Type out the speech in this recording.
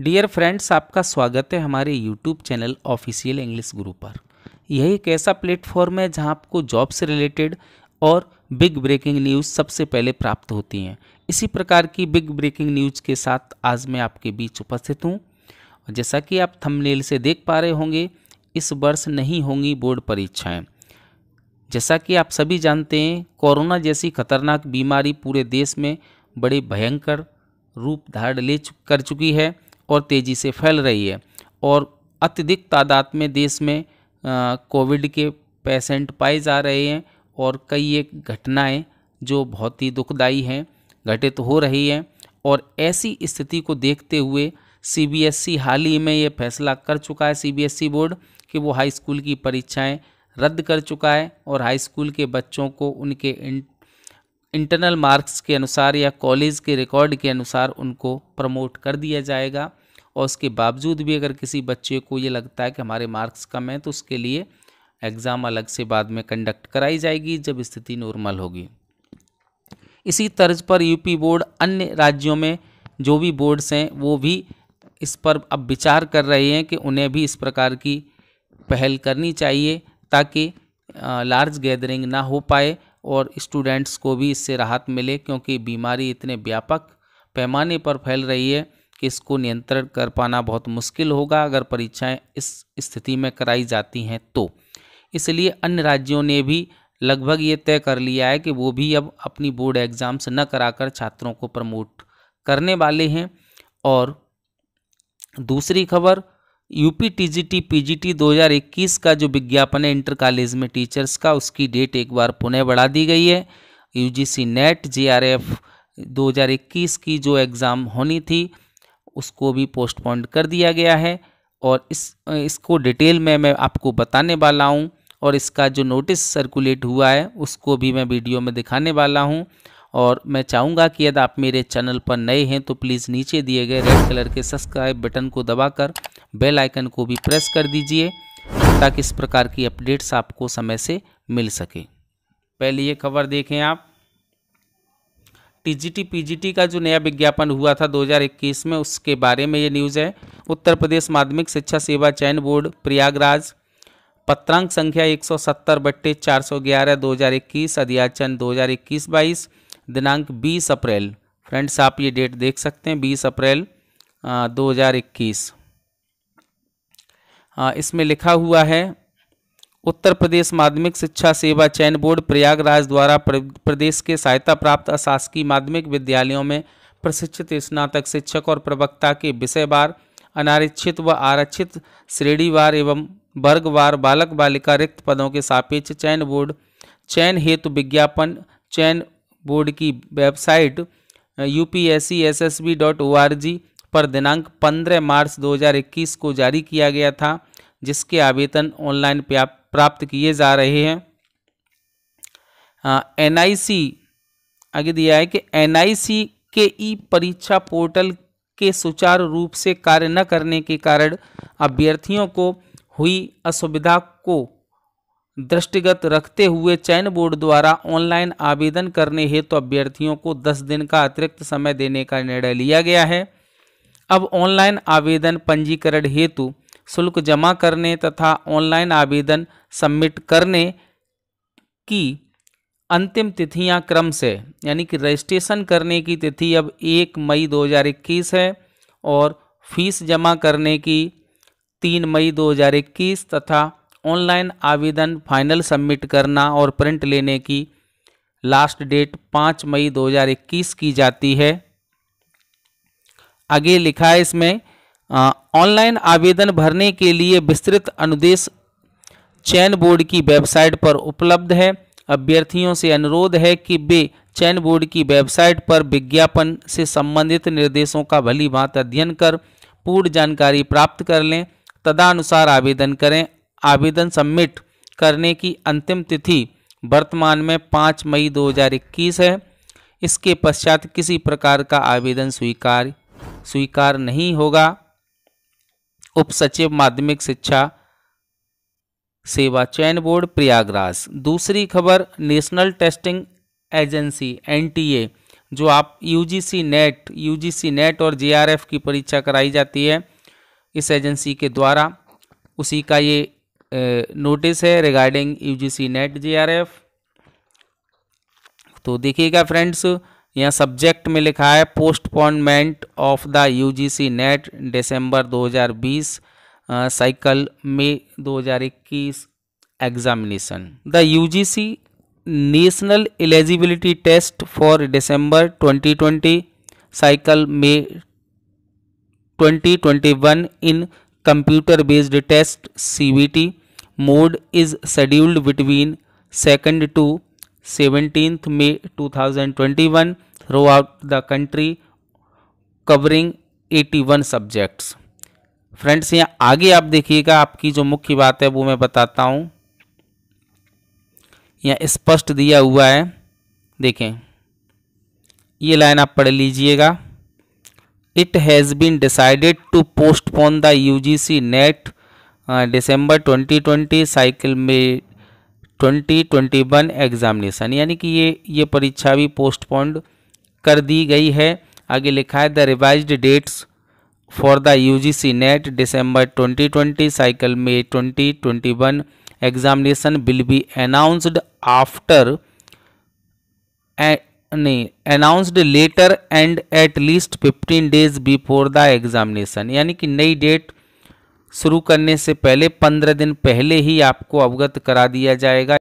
Dear friends आपका स्वागत है हमारे यूट्यूब चैनल ऑफिशियल इंग्लिश गुरु पर यही एक ऐसा प्लेटफॉर्म है जहां आपको जॉब से रिलेटेड और बिग ब्रेकिंग न्यूज़ सबसे पहले प्राप्त होती हैं इसी प्रकार की बिग ब्रेकिंग न्यूज़ के साथ आज मैं आपके बीच उपस्थित हूँ जैसा कि आप थंबनेल से देख पा रहे होंगे इस वर्ष नहीं होंगी बोर्ड परीक्षाएँ जैसा कि आप सभी जानते हैं कोरोना जैसी खतरनाक बीमारी पूरे देश में बड़े भयंकर रूप धार ले चुक कर चुकी है और तेज़ी से फैल रही है और अत्यधिक तादाद में देश में कोविड के पेशेंट पाए जा रहे हैं और कई एक घटनाएं जो बहुत ही दुखदाई हैं घटित हो रही हैं और ऐसी स्थिति को देखते हुए सीबीएसई हाल ही में ये फैसला कर चुका है सीबीएसई बोर्ड कि वो हाई स्कूल की परीक्षाएं रद्द कर चुका है और हाई स्कूल के बच्चों को उनके इंटरनल मार्क्स के अनुसार या कॉलेज के रिकॉर्ड के अनुसार उनको प्रमोट कर दिया जाएगा और उसके बावजूद भी अगर किसी बच्चे को ये लगता है कि हमारे मार्क्स कम हैं तो उसके लिए एग्ज़ाम अलग से बाद में कंडक्ट कराई जाएगी जब स्थिति नॉर्मल होगी इसी तर्ज पर यूपी बोर्ड अन्य राज्यों में जो भी बोर्ड्स हैं वो भी इस पर अब विचार कर रहे हैं कि उन्हें भी इस प्रकार की पहल करनी चाहिए ताकि लार्ज गैदरिंग ना हो पाए और स्टूडेंट्स को भी इससे राहत मिले क्योंकि बीमारी इतने व्यापक पैमाने पर फैल रही है कि इसको नियंत्रण कर पाना बहुत मुश्किल होगा अगर परीक्षाएं इस स्थिति में कराई जाती हैं तो इसलिए अन्य राज्यों ने भी लगभग ये तय कर लिया है कि वो भी अब अपनी बोर्ड एग्ज़ाम्स न कराकर छात्रों को प्रमोट करने वाले हैं और दूसरी खबर यूपी टीजीटी पीजीटी 2021 का जो विज्ञापन है इंटर कॉलेज में टीचर्स का उसकी डेट एक बार पुनः बढ़ा दी गई है यूजीसी नेट जीआरएफ 2021 की जो एग्ज़ाम होनी थी उसको भी पोस्टपोन कर दिया गया है और इस इसको डिटेल में मैं आपको बताने वाला हूँ और इसका जो नोटिस सर्कुलेट हुआ है उसको भी मैं वीडियो में दिखाने वाला हूँ और मैं चाहूँगा कि यदि आप मेरे चैनल पर नए हैं तो प्लीज़ नीचे दिए गए रेड कलर के सब्सक्राइब बटन को दबाकर बेल आइकन को भी प्रेस कर दीजिए ताकि इस प्रकार की अपडेट्स आपको समय से मिल सके पहले ये खबर देखें आप टीजीटी पीजीटी का जो नया विज्ञापन हुआ था 2021 में उसके बारे में ये न्यूज़ है उत्तर प्रदेश माध्यमिक शिक्षा सेवा चयन बोर्ड प्रयागराज पत्रांक संख्या 170 बट्टे हज़ार इक्कीस अध्याचन इक्कीस बाईस दिनांक 20 अप्रैल फ्रेंड्स आप ये डेट देख सकते हैं 20 अप्रैल 2021 इसमें लिखा हुआ है उत्तर प्रदेश माध्यमिक शिक्षा सेवा चयन बोर्ड प्रयागराज द्वारा प्रदेश के सहायता प्राप्त अशासकीय माध्यमिक विद्यालयों में प्रशिक्षित स्नातक शिक्षक और प्रवक्ता के विषयवार अनारक्षित व आरक्षित श्रेणीवार एवं वर्गवार बालक बालिका रिक्त पदों के सापेक्ष चयन बोर्ड चयन हेतु विज्ञापन चयन बोर्ड की website U P S C S S B dot O R G पर दिनांक 15 मार्च 2021 को जारी किया गया था जिसके आवेदन ऑनलाइन प्राप्त किए जा रहे हैं एन आगे दिया है कि एन के ई परीक्षा पोर्टल के सुचारू रूप से कार्य न करने के कारण अभ्यर्थियों को हुई असुविधा को दृष्टिगत रखते हुए चयन बोर्ड द्वारा ऑनलाइन आवेदन करने हेतु तो अभ्यर्थियों को 10 दिन का अतिरिक्त समय देने का निर्णय लिया गया है अब ऑनलाइन आवेदन पंजीकरण हेतु शुल्क जमा करने तथा ऑनलाइन आवेदन सबमिट करने की अंतिम तिथियां क्रम से यानी कि रजिस्ट्रेशन करने की तिथि अब एक मई 2021 है और फीस जमा करने की तीन मई 2021 तथा ऑनलाइन आवेदन फाइनल सबमिट करना और प्रिंट लेने की लास्ट डेट पाँच मई 2021 की जाती है आगे लिखा है इसमें ऑनलाइन आवेदन भरने के लिए विस्तृत अनुदेश चयन बोर्ड की वेबसाइट पर उपलब्ध है अभ्यर्थियों से अनुरोध है कि वे चयन बोर्ड की वेबसाइट पर विज्ञापन से संबंधित निर्देशों का भली भांत अध्ययन कर पूर्ण जानकारी प्राप्त कर लें तदानुसार आवेदन करें आवेदन सबमिट करने की अंतिम तिथि वर्तमान में पाँच मई 2021 है इसके पश्चात किसी प्रकार का आवेदन स्वीकार स्वीकार नहीं होगा उप सचिव माध्यमिक शिक्षा सेवा चयन बोर्ड प्रयागराज दूसरी खबर नेशनल टेस्टिंग एजेंसी एनटीए जो आप यूजीसी नेट यूजीसी नेट और जेआरएफ की परीक्षा कराई जाती है इस एजेंसी के द्वारा उसी का ये नोटिस है रिगार्डिंग यूजीसी नेट जेआरएफ तो देखिएगा फ्रेंड्स यहाँ सब्जेक्ट में लिखा है postponement of the UGC NET December 2020 cycle में 2021 examination the UGC national eligibility test for December 2020 cycle में 2021 in computer based test CBT mode is scheduled between second to 17th May 2021 throughout the country covering 81 subjects. Friends यहाँ आगे आप देखिएगा आपकी जो मुख्य बात है वो मैं बताता हूँ यहाँ स्पष्ट दिया हुआ है देखें ये लाइन आप पढ़ लीजिएगा it has been decided to postpone the UGC NET twenty 2020 cycle में 2021 एग्जामिनेशन यानी कि ये ये परीक्षा भी पोस्टपोन्ड कर दी गई है आगे लिखा है the revise dates for the U G C NET December twenty twenty cycle में twenty twenty one examination will be announced after नहीं announced later and at least fifteen days before the examination यानी कि नई date शुरू करने से पहले पंद्रह दिन पहले ही आपको अवगत करा दिया जाएगा